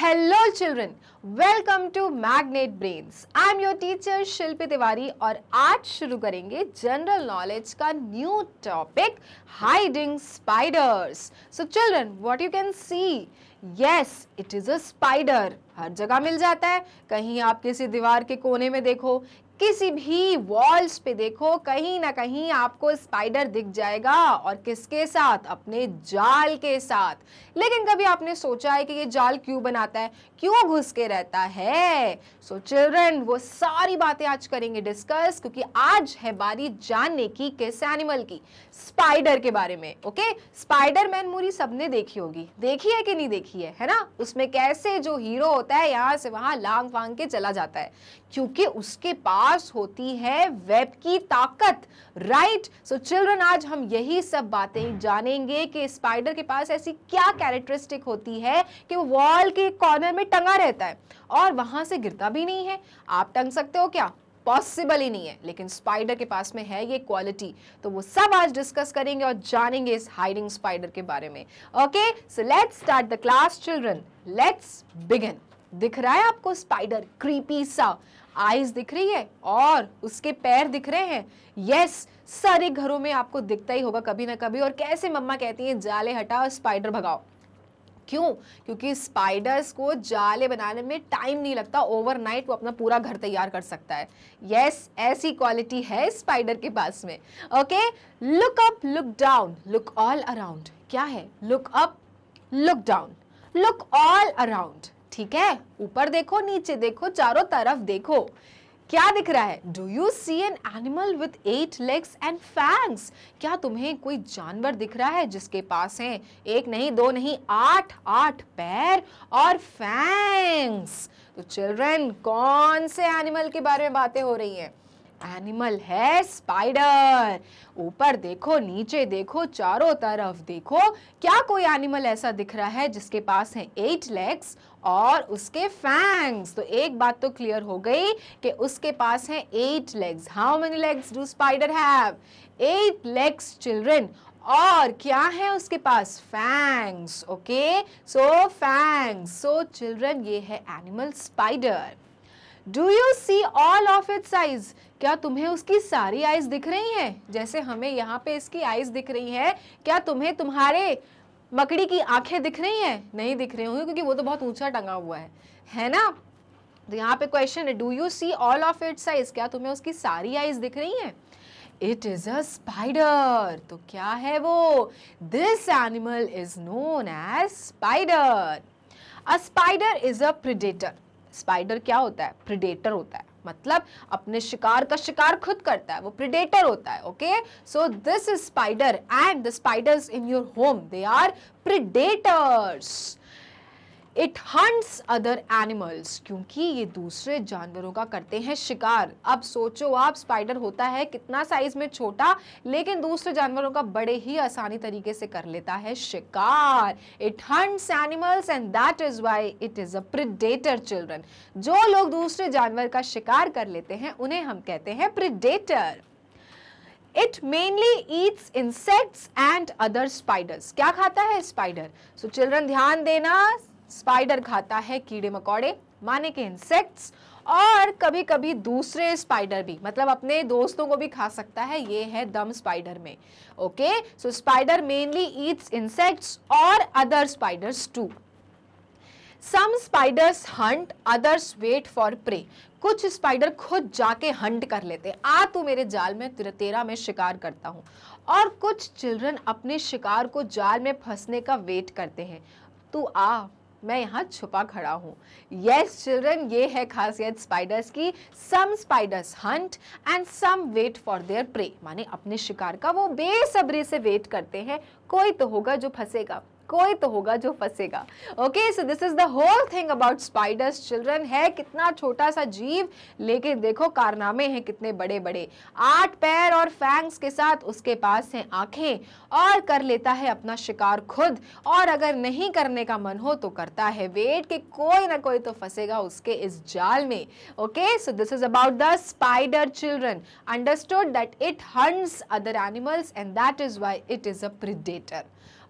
Hello children welcome to magnet brains I am your teacher Shilpi Tiwari और आज शुरू करेंगे जनरल नॉलेज का new topic hiding spiders so children what you can see yes it is a spider हर जगह मिल जाता है कहीं आप किसी दीवार के कोने में देखो किसी भी वॉल्स पे देखो कहीं ना कहीं आपको स्पाइडर दिख जाएगा और किसके साथ अपने जाल के साथ लेकिन कभी आपने सोचा है कि ये जाल क्यों बनाता है क्यों घुस के रहता है सो so, चिल्ड्रन वो सारी बातें आज करेंगे डिस्कस क्योंकि आज है बारी जानने की किस एनिमल की स्पाइडर के बारे में ओके स्पाइडर मैन मूवी सबने देखी होगी देखी है कि नहीं देखी है है ना उसमें कैसे जो हीरो होता है यहां से वहां लांग वांग के चला जाता है क्योंकि उसके पास पास होती है वेब की ताकत राइट सो चिल्ड्रन आज हम यही सब बातें जानेंगे कि स्पाइडर के पास ऐसी क्या कैरेक्टरिस्टिक होती है कि वो वॉल के कॉर्नर में टंगा रहता है और वहां से गिरता भी नहीं है आप टंग सकते हो क्या पॉसिबल ही नहीं है लेकिन स्पाइडर के पास में है ये क्वालिटी तो वो सब आज डिस्कस करेंगे और जानेंगे इस हाइडिंग स्पाइडर के बारे में okay so let's start the class children let's begin दिख रहा है आपको स्पाइडर क्रीपी सा आईज दिख रही है और उसके पैर दिख रहे हैं यस सारे घरों में आपको दिखता ही होगा कभी ना कभी और कैसे मम्मा कहती है जाले हटाओ स्पाइडर भगाओ क्यों क्योंकि स्पाइडर्स को जाले बनाने में टाइम नहीं लगता ओवरनाइट वो अपना पूरा घर तैयार कर सकता है यस yes, ऐसी क्वालिटी है स्पाइडर के पास में okay look up look down look all around क्या है look up look down look all around ठीक है ऊपर देखो नीचे देखो चारों तरफ देखो क्या दिख रहा है do you see an animal with eight legs and fangs क्या तुम्हें कोई जानवर दिख रहा है जिसके पास है एक नहीं दो नहीं आठ आठ पैर और फैंग्स तो चिल्ड्रन कौन से एनिमल के बारे में बातें हो रही हैं एनिमल है स्पाइडर ऊपर देखो नीचे देखो चारों तरफ देखो क्या कोई एनिमल ऐसा दिख रहा है जिसके पास है एट लेग्स और उसके फैंग्स तो एक बात तो क्लियर हो गई कि उसके पास है eight legs how many legs do spider have eight legs children और क्या है उसके पास fangs okay so fangs so children ये है animal spider do you see all of it size क्या तुम्हें उसकी सारी आईज दिख रही हैं जैसे हमें यहाँ पे इसकी आईज दिख रही है क्या तुम्हें तुम्हारे मकड़ी की आंखें दिख रही हैं नहीं दिख रही होंगी क्योंकि वो तो बहुत ऊंचा टंगा हुआ है है ना तो यहाँ पे क्वेश्चन है do you see all of it size क्या तुम्हें उसकी सारी आईज दिख रही हैं इट इज अ स्पाइडर तो क्या है वो this animal is known as spider a spider is a predator spider क्या होता है प्रिडेटर होता है मतलब अपने शिकार का शिकार खुद करता है वो प्रिडेटर होता है okay so this is spider and the spiders in your home they are predators it hunts other animals क्योंकि ये दूसरे जानवरों का करते हैं शिकार अब सोचो आप स्पाइडर होता है कितना साइज में छोटा लेकिन दूसरे जानवरों का बड़े ही आसानी तरीके से कर लेता है शिकार it hunts animals and that is why it is a predator children जो लोग दूसरे जानवर का शिकार कर लेते हैं उन्हें हम कहते हैं predator it mainly eats insects and other spiders क्या खाता है स्पाइडर सो चिल्ड्रन ध्यान देना स्पाइडर खाता है कीड़े मकोड़े माने के इंसेक्ट्स और कभी कभी दूसरे स्पाइडर भी मतलब अपने दोस्तों को भी खा सकता है ये है दम स्पाइडर में okay so spider mainly eats insects और other spiders too some spiders hunt others wait for prey कुछ स्पाइडर खुद जाके हंट कर लेते आ तू मेरे जाल में तेरा मैं शिकार करता हूँ और कुछ चिल्ड्रन अपने शिकार को जाल में फंसने का वेट करते हैं तू आ मैं यहाँ छुपा खड़ा हूँ येस चिल्ड्रन ये है खासियत स्पाइडर्स की some spiders hunt and some wait for their prey माने अपने शिकार का वो बेसब्री से वेट करते हैं कोई तो होगा जो फंसेगा कोई तो होगा जो फंसेगा okay so this is the whole thing about spiders children है कितना छोटा सा जीव लेकिन देखो कारनामे हैं कितने बड़े बड़े आठ पैर और फैंग्स के साथ उसके पास हैं आंखें और कर लेता है अपना शिकार खुद और अगर नहीं करने का मन हो तो करता है वेट कि कोई ना कोई तो फंसेगा उसके इस जाल में okay so this is about the spider children understood that it hunts other animals and that is why it is a predator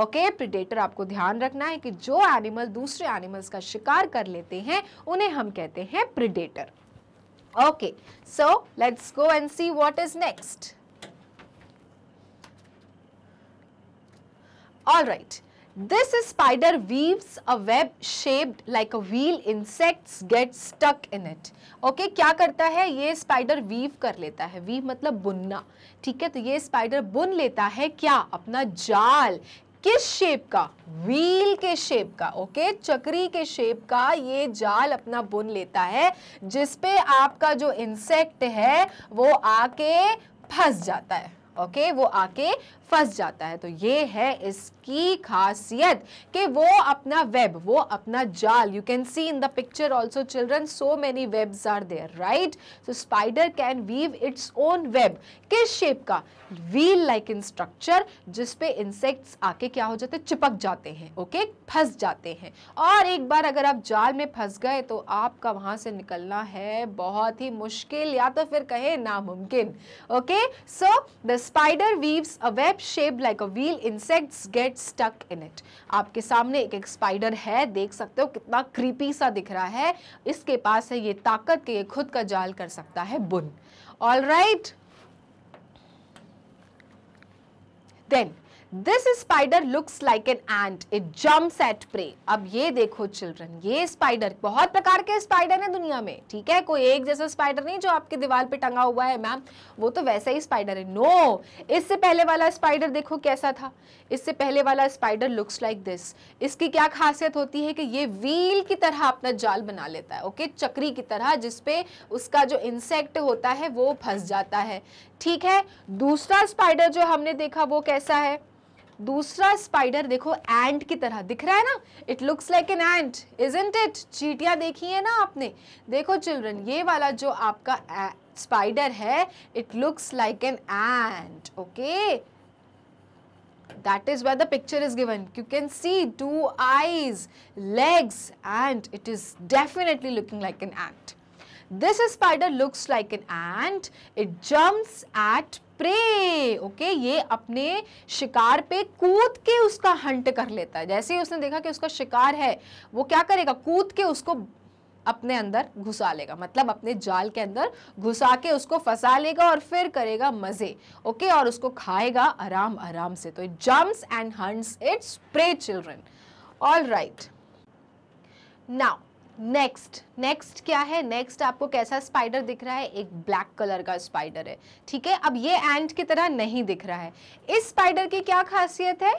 okay predator आपको ध्यान रखना है कि जो एनिमल दूसरे एनिमल्स का शिकार कर लेते हैं उन्हें हम कहते हैं predator okay so let's go and see what is next All right. This spider weaves a web shaped like a wheel. Insects get stuck in it. Okay okay, क्या करता है ये स्पाइडर वीव कर लेता है वीव मतलब बुनना ठीक है तो ये स्पाइडर बुन लेता है क्या अपना जाल किस शेप का व्हील के शेप का ओके चक्री के शेप का ये जाल अपना बुन लेता है जिसपे आपका जो इंसेक्ट है वो आके फंस जाता है ओके वो आके फंस जाता है तो ये है इसकी खासियत कि वो अपना वेब वो अपना जाल you can see in the picture also children so many webs are there right so spider can weave its own web किस शेप का व्हील लाइक इन स्ट्रक्चर जिसपे इंसेक्ट्स आके क्या हो जाते चिपक जाते हैं ओके फंस जाते हैं और एक बार अगर आप जाल में फंस गए तो आपका वहां से निकलना है बहुत ही मुश्किल या तो फिर कहे नामुमकिन okay so the spider weaves a web shape like a wheel insects get stuck in it आपके सामने एक एक स्पाइडर है देख सकते हो कितना क्रीपी सा दिख रहा है इसके पास है ये ताकत के ये खुद का जाल कर सकता है बुन all right then this spider looks like an ant it jumps at prey अब ये देखो चिल्ड्रन ये स्पाइडर बहुत प्रकार के स्पाइडर हैं दुनिया में ठीक है कोई एक जैसा स्पाइडर नहीं जो आपके दीवार पे टंगा हुआ है मैम वो तो वैसा ही स्पाइडर है नो no! इससे पहले वाला स्पाइडर देखो कैसा था इससे पहले वाला स्पाइडर लुक्स लाइक दिस इसकी क्या खासियत होती है कि ये व्हील की तरह अपना जाल बना लेता है ओके चक्री की तरह जिसपे उसका जो इंसेक्ट होता है वो फंस जाता है ठीक है दूसरा स्पाइडर जो हमने देखा वो कैसा है दूसरा स्पाइडर देखो एंट की तरह दिख रहा है ना it looks like an ant isn't it चीटियाँ देखी है ना आपने देखो चिल्ड्रन ये वाला जो आपका स्पाइडर है it looks like an ant okay that is where the picture is given you can see two eyes legs and it is definitely looking like an ant this spider looks like an ant it jumps at prey okay ये अपने शिकार पे कूद के उसका Hunt कर लेता है जैसे ही उसने देखा कि उसका शिकार है वो क्या करेगा कूद के उसको अपने अंदर घुसा लेगा मतलब अपने जाल के अंदर घुसा के उसको फंसा लेगा और फिर करेगा मज़े ओके और उसको खाएगा आराम आराम से तो it jumps and hunts its prey children all right now next next क्या है नेक्स्ट आपको कैसा स्पाइडर दिख रहा है एक ब्लैक कलर का स्पाइडर है ठीक है अब ये एंट की तरह नहीं दिख रहा है इस स्पाइडर की क्या खासियत है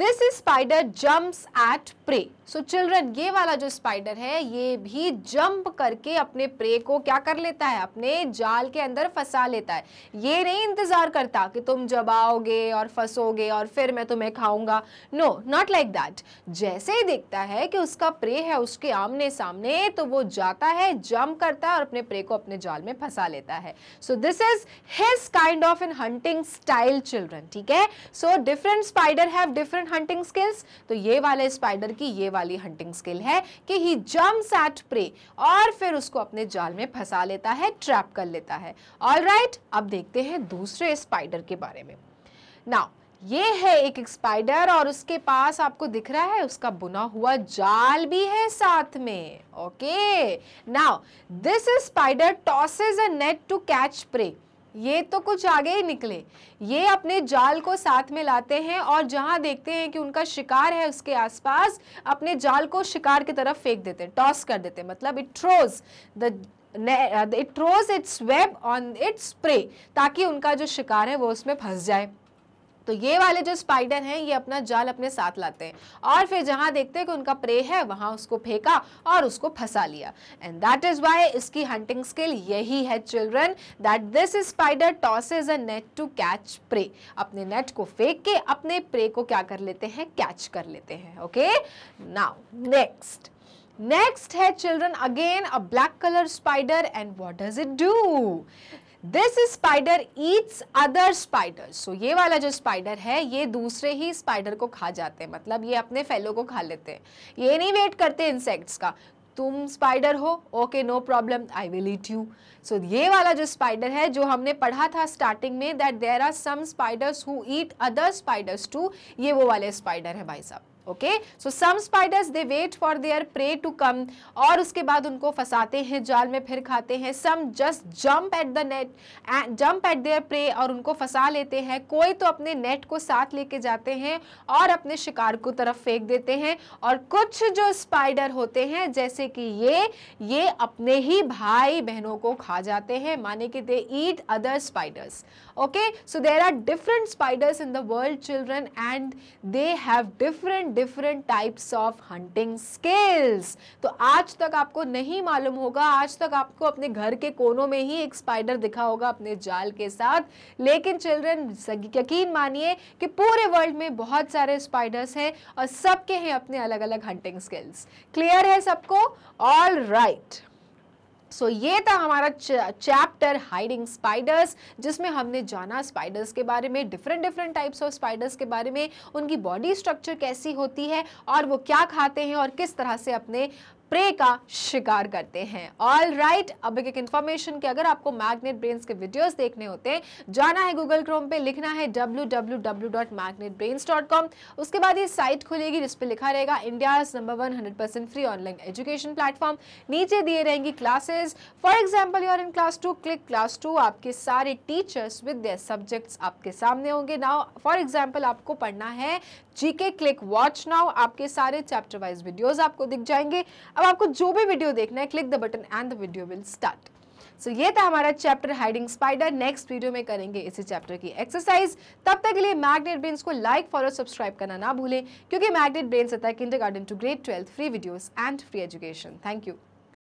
this is spider jumps at prey so children ये वाला जो स्पाइडर है ये भी जंप करके अपने प्रे को क्या कर लेता है अपने जाल के अंदर फंसा लेता है ये नहीं इंतज़ार करता कि तुम जब आओगे और फंसोगे और फिर मैं तुम्हें खाऊंगा नो नॉट लाइक दैट जैसे ही देखता है कि उसका प्रे है उसके आमने सामने तो वो जाता है जम करता है और अपने प्रे को अपने जाल में फंसा लेता है so this is his kind of in hunting style children ठीक है so different spider have different hunting skills तो ये वाले स्पाइडर की ये वाली हंटिंग स्किल है कि ही जम्प्स एट प्रे और फिर उसको अपने जाल में फंसा लेता है ट्रैप कर लेता है ऑल right, अब देखते हैं दूसरे स्पाइडर के बारे में नाउ ये है एक, एक स्पाइडर और उसके पास आपको दिख रहा है उसका बुना हुआ जाल भी है साथ में okay now this spider tosses a net to catch prey ये तो कुछ आगे ही निकले ये अपने जाल को साथ में लाते हैं और जहां देखते हैं कि उनका शिकार है उसके आसपास अपने जाल को शिकार की तरफ फेंक देते हैं टॉस कर देते हैं मतलब it throws the it throws its web on its prey ताकि उनका जो शिकार है वो उसमें फंस जाए तो ये वाले जो स्पाइडर हैं ये अपना जाल अपने साथ लाते हैं और फिर जहाँ देखते हैं कि उनका प्रे है वहां उसको फेंका और उसको फंसा लिया एंड दैट इज वाई इसकी हंटिंग स्किल यही है children that this spider tosses a net to catch prey अपने नेट को फेंक के अपने प्रे को क्या कर लेते हैं कैच कर लेते हैं ओके नाउ नेक्स्ट Next है children again a black color spider and what does it do? This spider eats other spider so ये वाला जो स्पाइडर है ये दूसरे ही स्पाइडर को खा जाते हैं मतलब ये अपने फेलो को खा लेते हैं ये नहीं वेट करते इंसेक्ट्स का तुम स्पाइडर हो okay no problem I will eat you so ये वाला जो स्पाइडर है जो हमने पढ़ा था स्टार्टिंग में that there are some spiders who eat other spiders too ये वो वाले स्पाइडर है भाई साहब okay so some spiders they wait for their prey to come और उसके बाद उनको फंसाते हैं जाल में फिर खाते हैं some just jump at the net jump at their prey और उनको फंसा लेते हैं कोई तो अपने नेट को साथ लेके जाते हैं और अपने शिकार को तरफ फेंक देते हैं और कुछ जो स्पाइडर होते हैं जैसे कि ये ये अपने ही भाई बहनों को खा जाते हैं माने कि they eat other spiders okay so there are different spiders in the world children and they have different different types of hunting skills तो आज तक आपको नहीं मालूम होगा आज तक आपको अपने घर के कोनों में ही एक स्पाइडर दिखा होगा अपने जाल के साथ लेकिन चिल्ड्रन यकीन मानिए कि पूरे वर्ल्ड में बहुत सारे स्पाइडर्स हैं और सबके हैं अपने अलग अलग हंटिंग स्किल्स क्लियर है सबको all right right. So so, ये था हमारा चैप्टर हाइडिंग स्पाइडर्स जिसमें हमने जाना स्पाइडर्स के बारे में different different types of spiders के बारे में उनकी बॉडी स्ट्रक्चर कैसी होती है और वो क्या खाते हैं और किस तरह से अपने प्रे का शिकार करते हैं ऑल राइट right, अब एक इंफॉर्मेशन की अगर आपको मैग्नेट ब्रेन के वीडियोस देखने होते हैं जाना है गूगल क्रोम पे लिखना है डब्ल्यू उसके बाद ये साइट खुलेगी जिसपे लिखा रहेगा India number one hundred free online education platform नीचे दिए रहेंगी classes for example you're in class two click class two आपके सारे टीचर्स विद देयर सब्जेक्ट्स आपके सामने होंगे नाउ फॉर एग्जाम्पल आपको पढ़ना है जीके क्लिक वॉच नाउ आपके सारे चैप्टर वाइज वीडियोज आपको दिख जाएंगे अब अब आपको जो भी वीडियो देखना है click the button and the video will start so ये था हमारा chapter hiding spider next video में करेंगे इसी चैप्टर की एक्सरसाइज तब तक के लिए मैग्नेट ब्रेन को लाइक फॉलो सब्सक्राइब करना ना भूलें क्योंकि मैग्नेट ब्रेन सता है kindergarten to grade twelfth free videos and free education thank you